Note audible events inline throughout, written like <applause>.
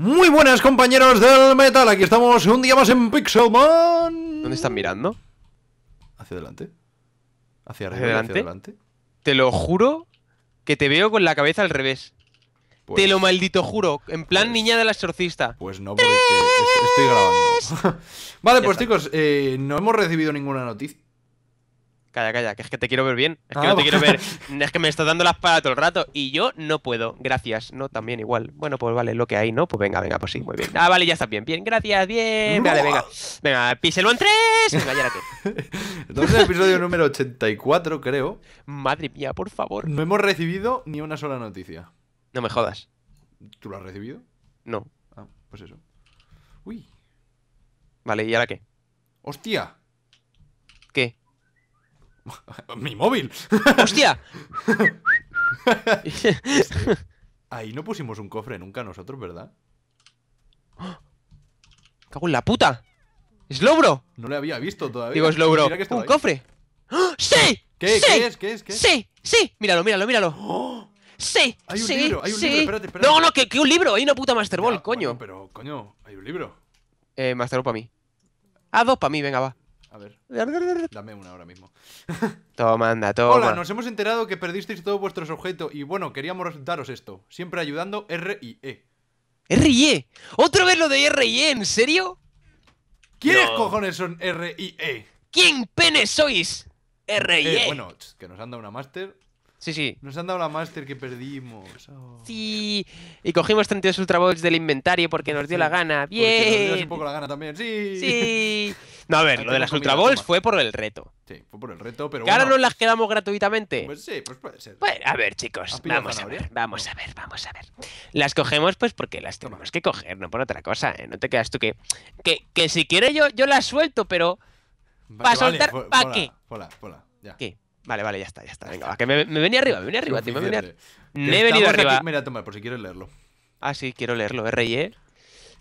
Muy buenas compañeros del metal, aquí estamos un día más en Pixelmon. ¿Dónde están mirando? Hacia adelante. Hacia arriba, hacia adelante. Te lo juro que te veo con la cabeza al revés. Pues te lo maldito juro, en plan pues niña niña la exorcista. Pues no, porque estoy grabando. <laughs> <laughs> vale, pues chicos, eh, no hemos recibido ninguna noticia. Calla, calla, que es que te quiero ver bien. Es que ah, no te quiero ver. <laughs> Es que me estás dando la espada todo el rato. Y yo no puedo. Gracias. No, también igual. Bueno, pues vale, lo que hay, ¿no? Pues venga, venga, pues sí, muy bien. Ah, vale, ya estás bien. Bien, gracias, bien. Vale, venga. Venga, píselo en tres Venga, llérate. <laughs> Entonces, episodio número 84, creo. Madre mía, por favor. No hemos recibido ni una sola noticia. No me jodas. ¿Tú lo has recibido? No. Ah, pues eso. Uy. Vale, ¿y ahora qué? ¡Hostia! <laughs> Mi móvil. ¡Hostia! <laughs> Ahí no pusimos un cofre nunca nosotros, ¿verdad? ¡Cago en la puta! ¡Slowbro! No le había visto todavía. Digo, Slowbro. ¡Un cofre! ¡Ah! ¡Sí! ¿Qué? ¡Sí! es? ¿Qué es? ¡Sí! ¡Sí! Míralo, míralo, míralo. ¡Oh! ¡Sí! Hay un libro, hay un libro, espérate, espérate. No, no, que, un libro, hay una puta Master Ball, coño. pero, coño, hay un libro. Eh, Master Ball para mí. Ah, dos para mí, venga, va. A ver. Dame una ahora mismo. <laughs> Toma, anda, toma. Hola, nos hemos enterado que perdisteis todos vuestros objetos y bueno, queríamos daros esto. Siempre ayudando R y E. ¿R y E? ¿Otra vez lo de R y E? ¿En serio? ¿Quiénes cojones son R y E? ¿Quién pene sois? Eh, R y E. bueno, que nos anda una máster. Sí, sí. Nos han dado la Master que perdimos. Sí. Y cogimos 32 Ultra Balls del inventario porque nos dio la gana. Bien. nos dio un poco la gana también. Sí. Sí. <laughs> No, a ver, lo de las Ultra Balls fue por el reto. Sí, fue por el reto, pero. Que ahora nos las quedamos gratuitamente. Pues sí, pues puede ser. Bueno, a ver, chicos, vamos a ver, vamos a ver, vamos a ver. Las cogemos, pues porque las tenemos que coger, no por otra cosa, ¿eh? No te quedas tú que. Que, si quiere yo, yo las suelto, pero. para soltar. ¿Para qué? Pola, pola, ya. ¿Qué? Vale, vale, ya está, ya está. Venga, que me, venía arriba, me venía arriba, tío, me he venido arriba. mira, toma, por si quieres leerlo. Ah, sí, quiero leerlo, RIE.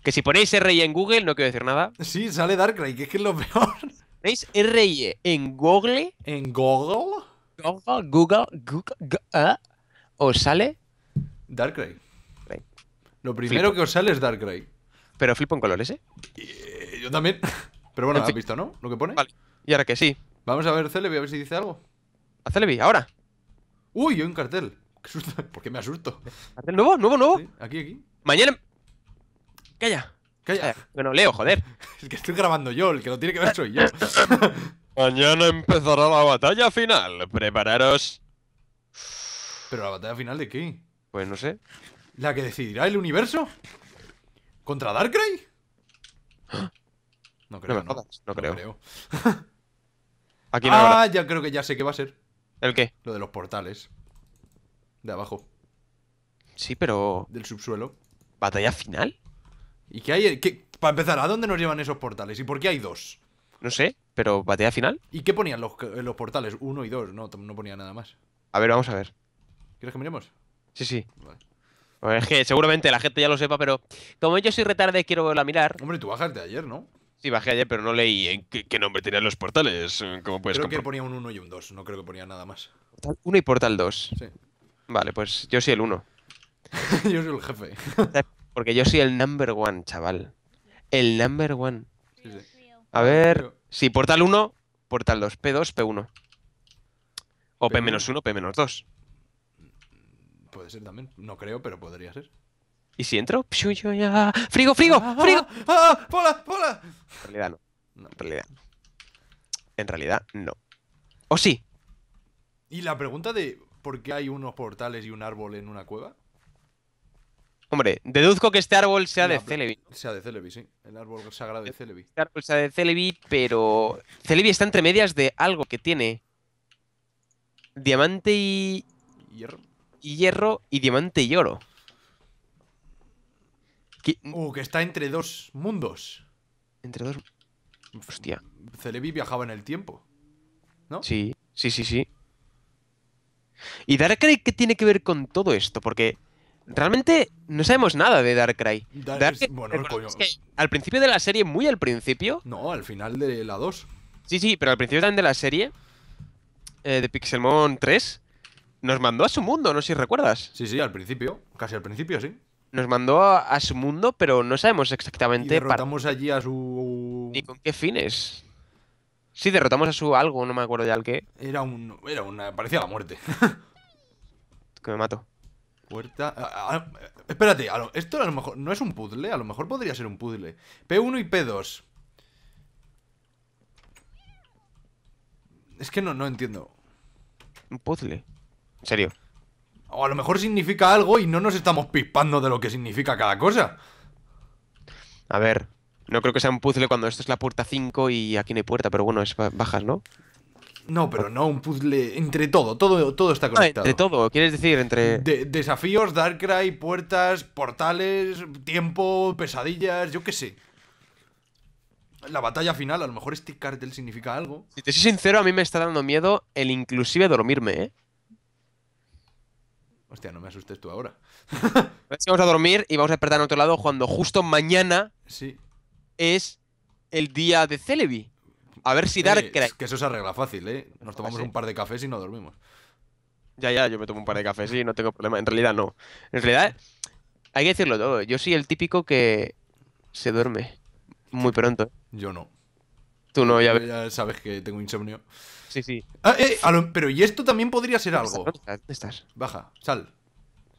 Que si ponéis RIE en Google, no quiero decir nada. Sí, sale Darkrai, que es que es lo peor. ¿Veis RIE en Google? ¿En Google? Google, Google, Google, ¿eh? ¿Os sale? Darkrai. Lo primero que os sale es Darkrai. Pero flipo en colores, ¿eh? eh yo también. <laughs> Pero bueno, en has visto, ¿no? Lo que pone. Vale. Y ahora que sí. Vamos a ver, Cele, voy a ver si dice algo. Hazle vi, ahora. Uy, hay un cartel. <laughs> ¿Por qué me asusto? ¿Cartel nuevo? ¿Nuevo, nuevo? aquí, aquí. Mañana. Em- Calla. Calla. Bueno, Leo, joder. <laughs> Es que estoy grabando yo, el que lo tiene que ver soy yo. <laughs> Mañana empezará la batalla final. Prepararos. ¿Pero la batalla final de qué? Pues no sé. ¿La que decidirá el universo? ¿Contra Darkrai? No <gasps> creo. No, no, creo. Aquí no ah, ya creo que ya sé qué va a ser. ¿El qué? Lo de los portales. De abajo. Sí, pero. Del subsuelo. ¿Batalla final? ¿Y qué hay? Para empezar, ¿a dónde nos llevan esos portales? ¿Y por qué hay dos? No sé, pero batalla final. ¿Y qué ponían los, eh, portales? Uno y dos, no, no ponía nada más. A ver, vamos a ver. ¿Quieres que miremos? Sí, sí. Pues es que seguramente la gente ya lo sepa, pero como yo soy retarde, quiero volver a mirar. Hombre, tú bajaste ayer, ¿no? Sí, bajé ayer, pero no leí en qué, nombre tenían los portales. Eh, ¿Cómo puedes creo que ponía un 1 y un 2, no creo que ponía nada más. Portal 1 y Portal 2. Sí. Vale, pues yo soy el 1. <laughs> yo soy el jefe. <laughs> Porque yo soy el number one, chaval. El number one. A ver, sí, Portal 1, Portal 2, P2, P1. O P-1, P-2. Puede ser también, no creo, pero podría ser. ¿Y si entro? ¡Frigo, frigo, ah, frigo! Ah, ¡Ah, ¡Pola, pola! En realidad no. En realidad no. En realidad no. ¿O sí? ¿Y la pregunta de por qué hay unos portales y un árbol en una cueva? Hombre, deduzco que este árbol sea de Celebi. Sea de Celebi, sí. El árbol sagrado de Celebi. Este árbol sea de Celebi, pero... Celebi está entre medias de algo que tiene... Diamante y... Hierro. Y hierro y diamante y oro. Uh, que está entre dos mundos. Entre dos. Hostia. Celebi viajaba en el tiempo. ¿No? Sí, sí, sí, sí. ¿Y Darkrai qué tiene que ver con todo esto? Porque realmente no sabemos nada de Darkrai. Dark, bueno, al principio de la serie, muy al principio. No, al final de la 2. Sí, sí, pero al principio también de la serie, eh, de Pixelmon 3, nos mandó a su mundo, no sé si recuerdas. Sí, sí, al principio. Casi al principio, sí nos mandó a, su mundo, pero no sabemos exactamente. Y derrotamos allí a su. ¿Y con qué fines? Sí, derrotamos a su algo, no me acuerdo ya el qué. Era un. Era una. Parecía la muerte. <laughs> que me mato. Puerta. espérate, esto a lo mejor. No es un puzzle, a lo mejor podría ser un puzzle. P1 y P2. Es que no, no entiendo. ¿Un puzzle? ¿En serio? O a lo mejor significa algo y no nos estamos pispando de lo que significa cada cosa. A ver, no creo que sea un puzzle cuando esto es la puerta 5 y aquí no hay puerta, pero bueno, es bajas, ¿no? No, pero no un puzzle entre todo, todo, todo está ah, conectado. entre todo, quieres decir entre. desafíos, Darkrai, puertas, portales, tiempo, pesadillas, yo qué sé. La batalla final, a lo mejor este cartel significa algo. Si te soy sincero, a mí me está dando miedo el inclusive dormirme, ¿eh? Hostia, no me asustes tú ahora. <laughs> vamos a dormir y vamos a despertar en otro lado cuando justo mañana es el día de Celebi. A ver si dar es que eso se arregla fácil, ¿eh? Nos tomamos un par de cafés y no dormimos. Ya, ya, yo me tomo un par de cafés y no tengo problema. En realidad, no. En realidad, hay que decirlo todo. Yo soy el típico que se duerme muy pronto. Yo no. Tú no, ya, ya sabes que tengo insomnio. Sí, sí. Ah, eh, pero y esto también podría ser algo. ¿Dónde estás? Baja, sal.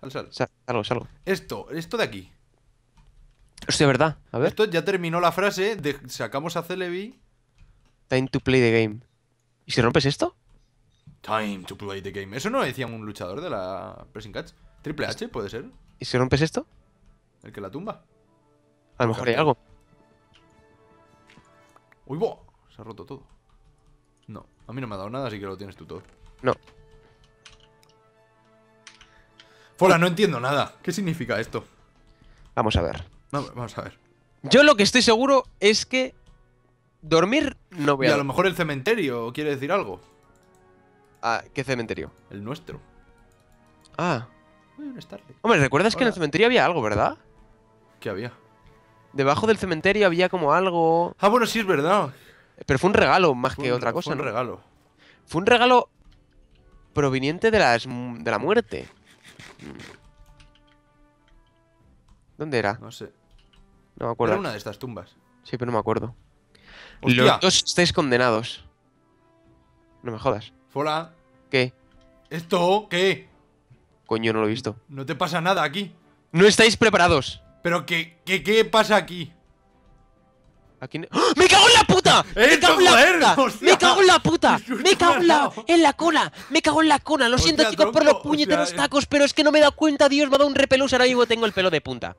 Sal, sal. Sal, salgo, Esto, esto de aquí. Hostia, ¿verdad? A ver. Esto ya terminó la frase de sacamos a Celebi. Time to play the game. ¿Y si rompes esto? Time to play the game. Eso no lo decía un luchador de la Pressing Catch. Triple H, puede ser. ¿Y si rompes esto? El que la tumba. A lo mejor hay algo. ¡Uy, boh! Se ha roto todo. No, a mí no me ha dado nada, así que lo tienes tú todo. No. Fola, no entiendo nada. ¿Qué significa esto? Vamos a ver. Vamos, a ver. Yo lo que estoy seguro es que dormir no voy a... Y a lo mejor el cementerio quiere decir algo. Ah, ¿qué cementerio? El nuestro. Ah. Hombre, ¿recuerdas que en el cementerio había algo, verdad? ¿Qué había? Debajo del cementerio había como algo. Ah, bueno, sí, es verdad. Pero fue un regalo más que otra cosa. Fue un regalo. Fue un regalo proveniente de, las, de la muerte. Mm. ¿Dónde era? No sé. No me acuerdo. Era una de estas tumbas. Sí, pero no me acuerdo. Hostia. Los dos estáis condenados. No me jodas. Hola. ¿Qué? ¿Esto qué? Coño, no lo he visto. No te pasa nada aquí. No estáis preparados. Pero qué ¿qué pasa aquí? Aquí ¡Ah! ¡Me cago en la puta! ¡Me cago en la puta! <laughs> ¡Me cago en la puta! ¡Me cago en la, en cola! ¡Me cago en la cola! Lo siento, chicos, por los puñeteros de eh. tacos, pero es que no me he dado cuenta, Dios, me ha dado un repelús. Ahora mismo tengo el pelo de punta.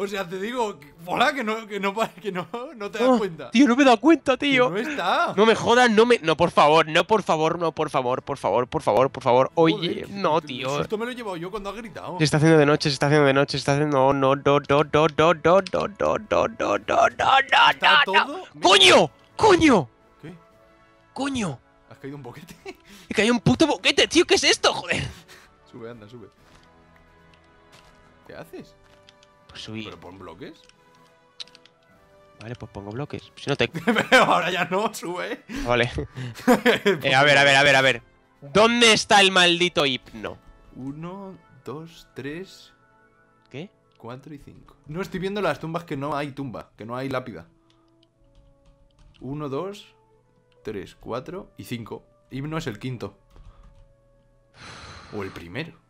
O sea, te digo, hola, que no, que no, que no, no te das cuenta. Tío, no me he dado cuenta, tío. no está. No me jodas, no me. No, por favor, no, por favor, no, por favor, por favor, por favor, por favor. Oye, no, tío. Esto me lo he llevado yo cuando ha gritado. Se está haciendo de noche, se está haciendo de noche, se está haciendo. No, no, no, no, no, no, no, no, no, no, no, no, no, no, ¡Coño! ¡Coño! ¿Qué? ¡Coño! ¿Has caído un boquete? He caído un puto boquete, tío, ¿qué es esto? Joder. Sube, anda, sube. ¿Qué haces? subir. ¿Pero pon bloques? Vale, pues pongo bloques. <laughs> Pero ahora ya no, sube. Vale. <laughs> <laughs> Eh, a ver, a ver, a ver, a ver. ¿Dónde está el maldito hipno? Uno, dos, tres. ¿Qué? Cuatro y cinco. No estoy viendo las tumbas que no hay tumba, que no hay lápida. Uno, dos, tres, cuatro y cinco. Himno es el quinto. O el primero.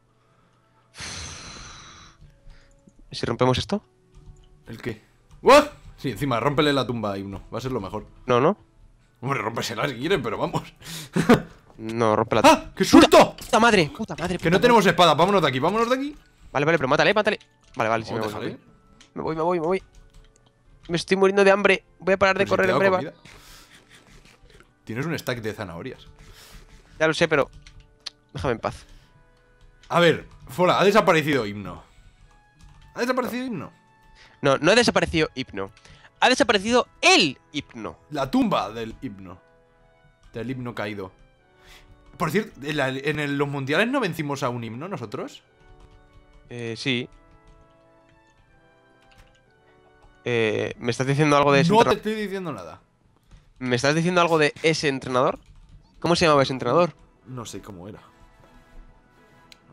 ¿Y si rompemos esto? ¿El qué? ¿What? Sí, encima, rómpele la tumba a Himno. Va a ser lo mejor. No, no. Hombre, rómpesela si quieren, pero vamos. no, rompe la <laughs> tumba. ¡Ah! ¡Qué susto! ¡Puta madre! ¡Puta madre! que no tenemos espada. Vámonos de aquí, vámonos de aquí. Vale, vale, pero mátale, mátale. Vale, vale, si me voy. Me voy, me voy, me voy. Me estoy muriendo de hambre. Voy a parar de correr en breva Tienes un stack de zanahorias. Ya lo sé, pero. Déjame en paz. A ver, Fola, ha desaparecido himno. ¿Ha desaparecido Hipno? No, no ha desaparecido Hipno. Ha desaparecido el Hipno. La tumba del Hipno. Del Hipno caído. Por cierto, ¿en, los mundiales no vencimos a un Himno nosotros? Eh, sí. Eh, ¿Me estás diciendo algo de ese entrenador No te estoy diciendo nada. ¿Me estás diciendo algo de ese entrenador? ¿Cómo se llamaba ese entrenador? No sé cómo era.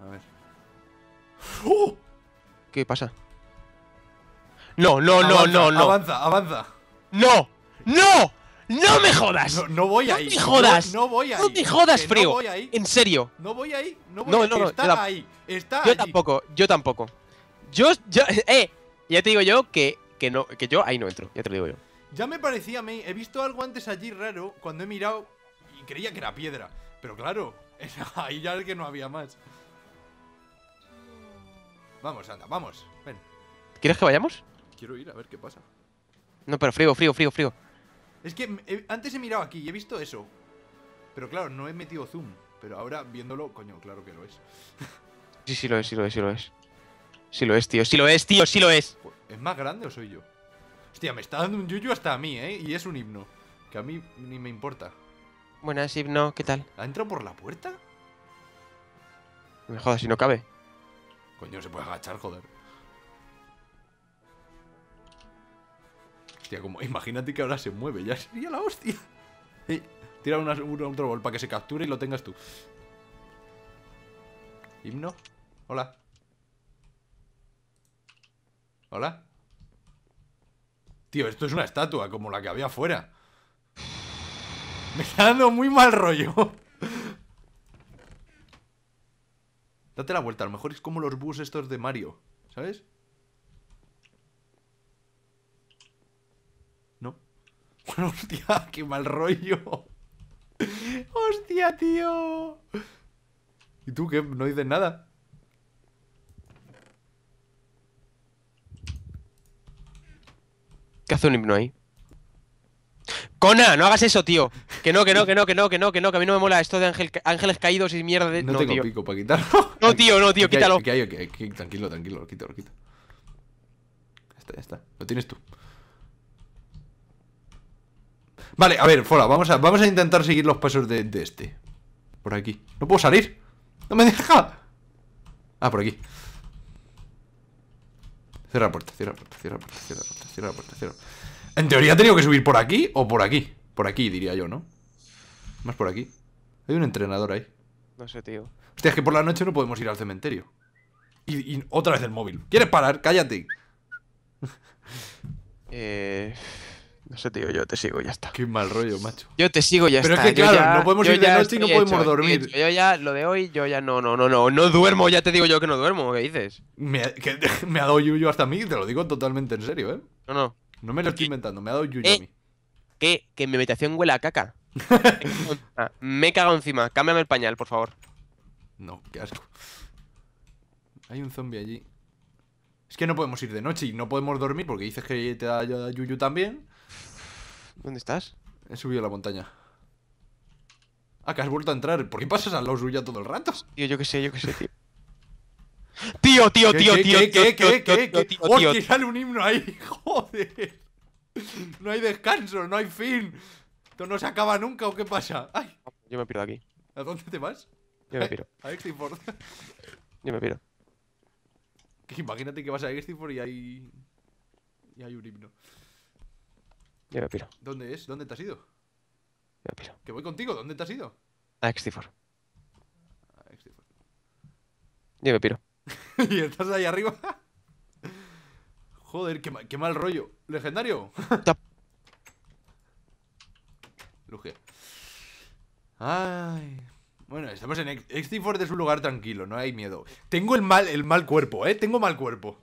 A ver. ¡Oh! ¿Qué pasa? No, no, no, no, no. Avanza, avanza. ¡No! ¡No! ¡No me jodas! No, no voy ahí. ¡No me jodas! No, voy ahí. ¡No te jodas, frío! voy En serio. No voy ahí. No voy ahí. está ahí. Está yo tampoco, yo tampoco. Yo, yo, <laughs> eh, ya te digo yo que, que, no, que yo ahí no entro, ya te lo digo yo. Ya me parecía a mí, he visto algo antes allí raro cuando he mirado y creía que era piedra. Pero claro, <laughs> ahí ya es que no había más. Vamos, anda, vamos. Ven. ¿Quieres que vayamos? Quiero ir a ver qué pasa. No, pero frío, frío, frío, frío. Es que eh, antes he mirado aquí y he visto eso. Pero claro, no he metido zoom. Pero ahora viéndolo, coño, claro que lo es. sí, sí lo es, sí lo es, sí lo es. Sí lo es, tío, sí lo es, tío, sí lo es. Pues, ¿Es más grande o soy yo? Hostia, me está dando un yuyu hasta a mí, ¿eh? Y es un himno. Que a mí ni me importa. Buenas, himno, ¿qué tal? ¿Ha entrado por la puerta? Me jodas, si no cabe. Coño, se puede agachar, joder. Hostia, como... Imagínate que ahora se mueve, ya sería la hostia. <laughs> tira un otro para que se capture y lo tengas tú. Himno. Hola. Hola. Tío, esto es una estatua, como la que había afuera. <laughs> Me está dando muy mal rollo. Date la vuelta, a lo mejor es como los bus estos de Mario, ¿sabes? ¿No? <laughs> hostia, qué mal rollo. <laughs> ¡Hostia, tío! ¿Y tú qué? ¿No dices nada? ¿Qué hace un himno ahí? ¡Cona! ¡No hagas eso, tío! Que no, que no, que no, que no, que no, que no, que a mí no me mola esto de ángeles caídos y mierda de. No, no tengo pico para quitarlo. <laughs> No, tío, no, tío, quítalo. hay, aquí hay, tranquilo, tranquilo, lo quito, lo quito. Ya está, ya está. Lo tienes tú. Vale, a ver, fuera, vamos a, vamos a intentar seguir los pasos de, de este. Por aquí. ¡No puedo salir! ¡No me deja! Ah, por aquí. Cierra la puerta, cierra la puerta, cierra la puerta, cierra la puerta, cierra la puerta, cierra. En teoría he tenido que subir por aquí o por aquí. Por aquí, diría yo, ¿no? Más por aquí. Hay un entrenador ahí. No sé, tío. Hostia, es que por la noche no podemos ir al cementerio. Y, otra vez el móvil. ¿Quieres parar? Cállate. <laughs> eh... No sé, tío, yo te sigo, ya está. Qué mal rollo, macho. Yo te sigo, ya está. Pero es que, claro, no podemos ir de noche y no podemos dormir. Yo ya, lo de hoy, yo ya no, no, no, no, no duermo, ya te digo yo que no duermo, ¿qué dices? Me <laughs> ha, dado yuyo hasta a mí, te lo digo totalmente en serio, ¿eh? No, no. No me lo estoy inventando, me ha dado yuyo a mí. ¿Qué? Que mi meditación huele a caca. Me he cagado encima. Cámbiame el pañal, por favor. No, qué asco. Hay un zombie allí. Es que no podemos ir de noche y no podemos dormir porque dices que te da yuyu también. ¿Dónde estás? He subido a la montaña. Ah, que has vuelto a entrar. ¿Por qué pasas al lado suya todo el rato? Tío, yo qué sé, yo qué sé, tío. Tío, tío, tío, tío, tío, tío, tío, tío, tío, un himno ahí, <laughs> joder. No hay descanso, no hay fin. Esto no se acaba nunca, ¿o qué pasa? ¡Ay! Yo me piro de aquí. ¿A dónde te vas? Yo me piro. A Extinford. Yo me piro. imagínate que vas a Extinford y hay... Y hay un himno. Yo me piro. ¿Dónde es? ¿Dónde te has ido? Yo me piro. Que voy contigo. ¿Dónde te has ido? A Extinford. A Extinford. Yo me piro. <laughs> ¿Y estás ahí arriba? <laughs> Joder, qué, qué mal rollo. ¿Legendario? Luge. Ay. Bueno, estamos en x es un lugar tranquilo, no hay miedo. Tengo el mal, el mal cuerpo, ¿eh? Tengo mal cuerpo.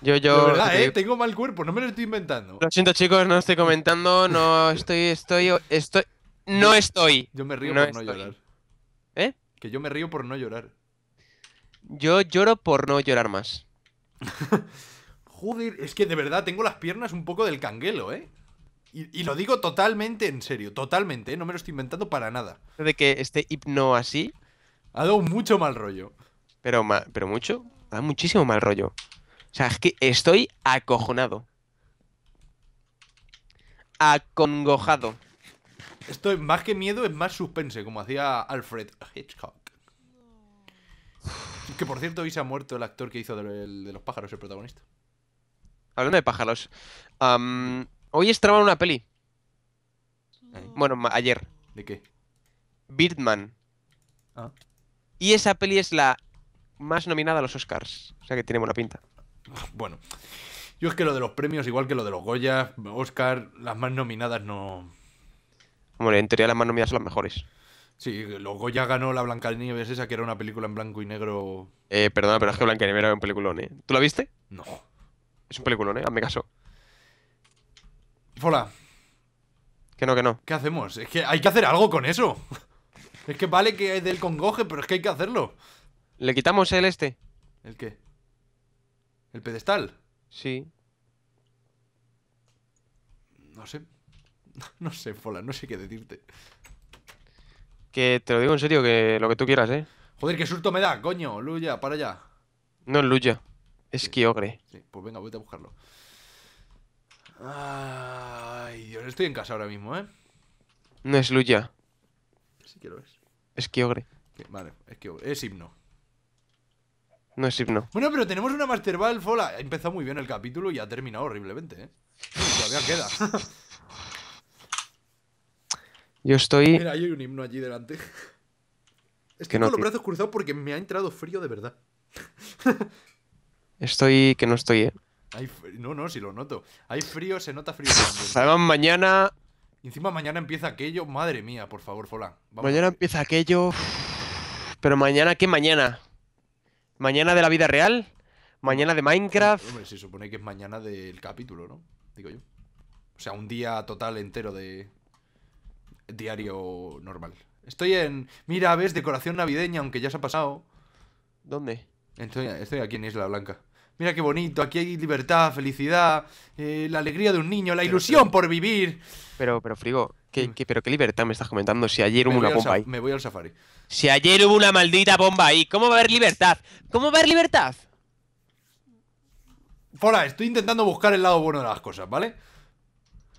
Yo, yo. De verdad, ¿eh? Tengo mal cuerpo, no me lo estoy inventando. Lo siento, chicos, no estoy comentando, no estoy, estoy, estoy. No estoy. Yo me río por no llorar. ¿Eh? Que yo me río por no llorar. Yo lloro por no llorar más. <laughs> Joder, es que de verdad tengo las piernas un poco del canguelo, ¿eh? Y, lo digo totalmente en serio, totalmente, ¿eh? no me lo estoy inventando para nada. De que este hipno así. Ha dado mucho mal rollo. Pero, pero mucho, ha dado muchísimo mal rollo. O sea, es que estoy acojonado. Acongojado. Esto más que miedo, es más suspense, como hacía Alfred Hitchcock. Que por cierto, hoy se ha muerto el actor que hizo de, los pájaros, el protagonista. Hablando de pájaros, Hoy estrenaron una peli. Bueno, ayer. ¿De qué? Birdman. Ah. Y esa peli es la más nominada a los Oscars. O sea que tiene buena pinta. Bueno. Yo es que lo de los premios, igual que lo de los Goya, Oscar, las más nominadas no. Hombre, en teoría las más nominadas son las mejores. Sí, los Goya ganó la Blanca Blancanieves esa, que era una película en blanco y negro. Eh, perdona, pero es que Blancanieves era un peliculón, ¿eh? ¿Tú la viste? No. Es un peliculón, ¿eh? Hazme caso. Fola Que no, que no. ¿Qué hacemos? Es que hay que hacer algo con eso. Es que vale que es del congoje, pero es que hay que hacerlo. ¿Le quitamos el este? ¿El qué? ¿El pedestal? Sí. No sé. <laughs> No sé, Fola, no sé qué decirte. Que te lo digo en serio, que lo que tú quieras, ¿eh? Joder, qué surto me da, coño. Luya, para allá. No es Luya. Es que Kiogre. pues venga, voy a buscarlo. Ay, Dios, estoy en casa ahora mismo, ¿eh? No es Luya. Si quiero es. Es Kyogre. Vale, es Kyogre. Es himno. No es himno. Bueno, pero tenemos una Master Ball Fola. Ha empezado muy bien el capítulo y ha terminado horriblemente, ¿eh? Todavía queda. <laughs> Yo estoy. Mira, hay un himno allí delante. Estoy que no, con los brazos cruzados porque me ha entrado frío de verdad. estoy. que no estoy, ¿eh? No, no, si lo noto. Hay frío, se nota frío también. <laughs> mañana. Encima mañana empieza aquello. Madre mía, por favor, Fola Mañana empieza aquello. Pero mañana, ¿qué mañana? ¿Mañana de la vida real? ¿Mañana de Minecraft? Hombre, se supone que es mañana del capítulo, ¿no? Digo yo. O sea, un día total entero de diario normal. Estoy en... Mira, ves, decoración navideña, aunque ya se ha pasado. ¿Dónde? Estoy, estoy aquí en Isla Blanca. Mira qué bonito, aquí hay libertad, felicidad, eh, la alegría de un niño, la ilusión por vivir. Pero, pero, Frigo, ¿qué, pero qué libertad me estás comentando si ayer hubo una bomba ahí. Me voy al safari. Si ayer hubo una maldita bomba ahí, ¿cómo va a haber libertad? ¿Cómo va a haber libertad? Fora, estoy intentando buscar el lado bueno de las cosas, ¿vale?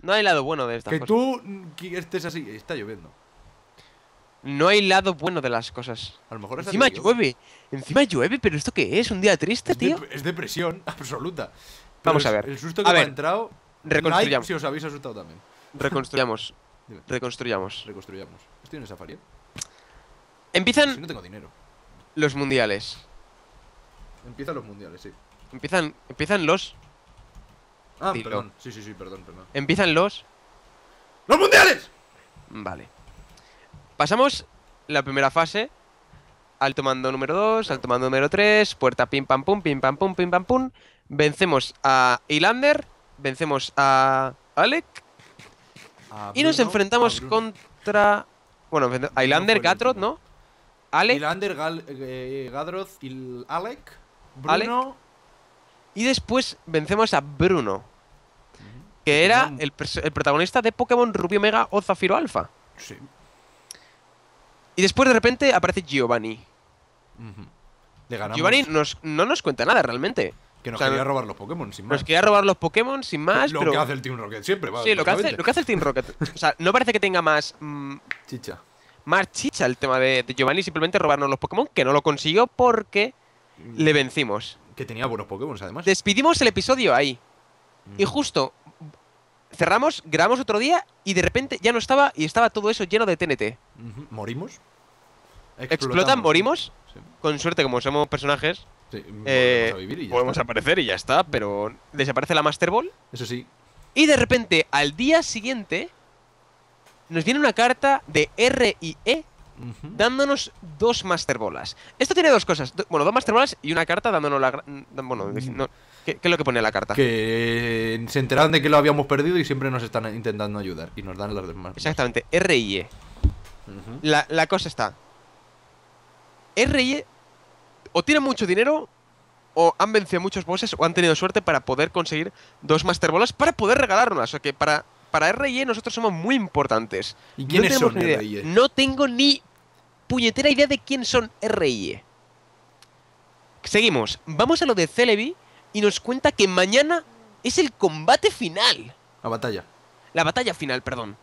No hay lado bueno de esta Que tú estés así. Está lloviendo. No hay lado bueno de las cosas. mejor Encima llueve. Encima llueve, pero ¿esto qué es? ¿Un día triste, tío? es depresión <laughs> absoluta. Vamos a ver. El susto que me ha entrado. Reconstruyamos. si os habéis asustado también. Reconstruyamos. <laughs> Reconstruyamos. Reconstruyamos. Estoy en esa safari? Empiezan. Si no tengo dinero. Los mundiales. Empiezan los mundiales, sí. Empiezan, empiezan los. Ah, perdón. Sí, sí, sí, perdón, perdón. Empiezan los. ¡Los mundiales! Vale. Pasamos la primera fase. al tomando número 2, al tomando número 3, puerta pim pam pum, pim pam pum, pim pam pum. Vencemos a Ilander, vencemos a Alec. y nos enfrentamos contra. Bueno, a Ilander, ¿no? Alec. Ilander, Gadroth, eh, Alec, Bruno. Y después vencemos a Bruno. Que era el, el protagonista de Pokémon Rubio Mega o Zafiro Alpha. Sí. Y después de repente aparece Giovanni. Giovanni no nos cuenta nada realmente. Que nos quería robar los Pokémon, sin más. Nos quería robar los Pokémon, sin más. lo que hace el Team Rocket siempre, va. Sí, lo que, hace, lo que, hace, el Team Rocket. o sea, no parece que tenga más. Mm, chicha. Más chicha el tema de, Giovanni, simplemente robarnos los Pokémon, que no lo consiguió porque mm. le vencimos. Que tenía buenos Pokémon, además. Despidimos el episodio ahí. Y mm. justo cerramos, grabamos otro día y de repente ya no estaba y estaba todo eso lleno de TNT. ¿Morimos? ¿Explotan? ¿Morimos? Con suerte, como somos personajes, eh, podemos aparecer y ya está, pero desaparece la Master Ball. Eso sí. Y de repente, al día siguiente, nos viene una carta de R y E dándonos dos Master Bolas. Esto tiene dos cosas. bueno, dos Master Bolas y una carta dándonos la... Bueno, mm. no, ¿Qué, es lo que pone la carta? Que se enteraron de que lo habíamos perdido y siempre nos están intentando ayudar y nos dan las demás. Exactamente, R e. la, cosa está. R e o tienen mucho dinero o han vencido muchos bosses o han tenido suerte para poder conseguir dos Master Bolas para poder regalarnos. O sea que para, para e nosotros somos muy importantes. ¿Y quiénes son R.I.E.? No tengo ni puñetera idea de quién son R Seguimos. Vamos a lo de Celebi y nos cuenta que mañana es el combate final. La batalla. La batalla final, perdón.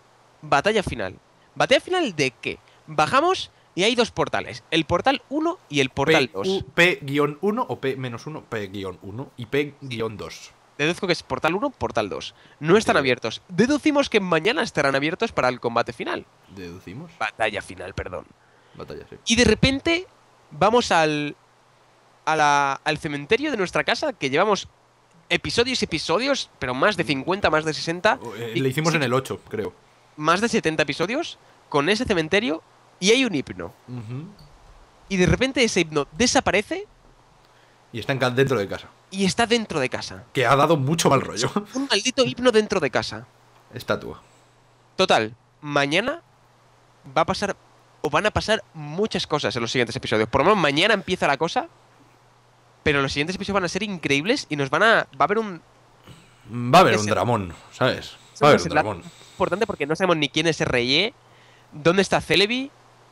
Batalla final. ¿Batalla final de qué? Bajamos y hay dos portales, el portal 1 y el portal 2. P-1 o P-1, P-1 y P-2. Deduzco que es portal 1, portal 2. No están abiertos. Deducimos que mañana estarán abiertos para el combate final. Deducimos. Batalla final, perdón. Batalla, sí. Y de repente vamos al al cementerio de nuestra casa, que llevamos episodios y episodios, pero más de 50, mm. más de 60. Eh, y le hicimos en el 8, creo. Más de 70 episodios con ese cementerio y hay un himno. Y de repente ese himno desaparece. Y está dentro de casa. Y está dentro de casa. Que ha dado mucho mal rollo. Un maldito himno dentro de casa. Estatua. Total, mañana va a pasar o van a pasar muchas cosas en los siguientes episodios. Por lo menos mañana empieza la cosa pero los siguientes episodios van a ser increíbles y nos van a. Va a haber un. Va a haber un dramón, ¿sabes? Va a haber un dramón. Importante porque no sabemos ni quién es rey, dónde está Celebi.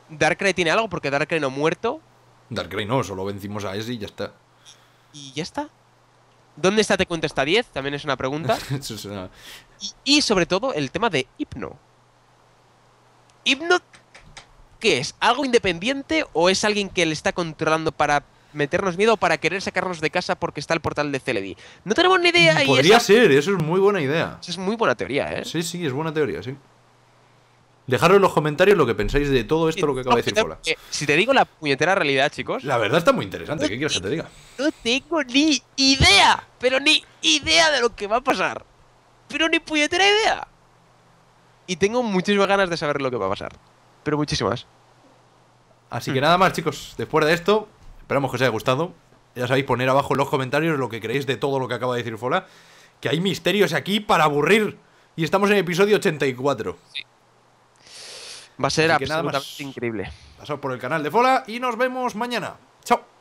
Darkrai tiene algo porque Darkrai no ha muerto. Darkrai no, solo vencimos a ese y ya está. Y ya está. ¿Dónde está Te cuento esta 10? También es una pregunta. <laughs> Y, y, sobre todo el tema de Hipno. ¿Hipno qué es? ¿Algo independiente o es alguien que le está controlando para meternos miedo para querer sacarnos de casa porque está el portal de Celebi. No tenemos ni idea. Podría ser, eso es muy buena idea. es muy buena teoría, ¿eh? Sí, sí, es buena teoría, sí. Dejaros en los comentarios lo que pensáis de todo esto, lo que acaba de decir Cola. Eh, si te digo la puñetera realidad, chicos. La verdad está muy interesante, ¿qué quieres que te diga? No tengo ni idea, pero ni idea de lo que va a pasar. Pero ni puñetera idea. Y tengo muchísimas ganas de saber lo que va a pasar. Pero muchísimas. Así que nada más, chicos. Después de esto, Esperamos que os haya gustado. Ya sabéis, poner abajo en los comentarios lo que creéis de todo lo que acaba de decir Fola. Que hay misterios aquí para aburrir. Y estamos en el episodio 84. Va a ser absolutamente increíble. Pasad por el canal de Fola y nos vemos mañana. Chao.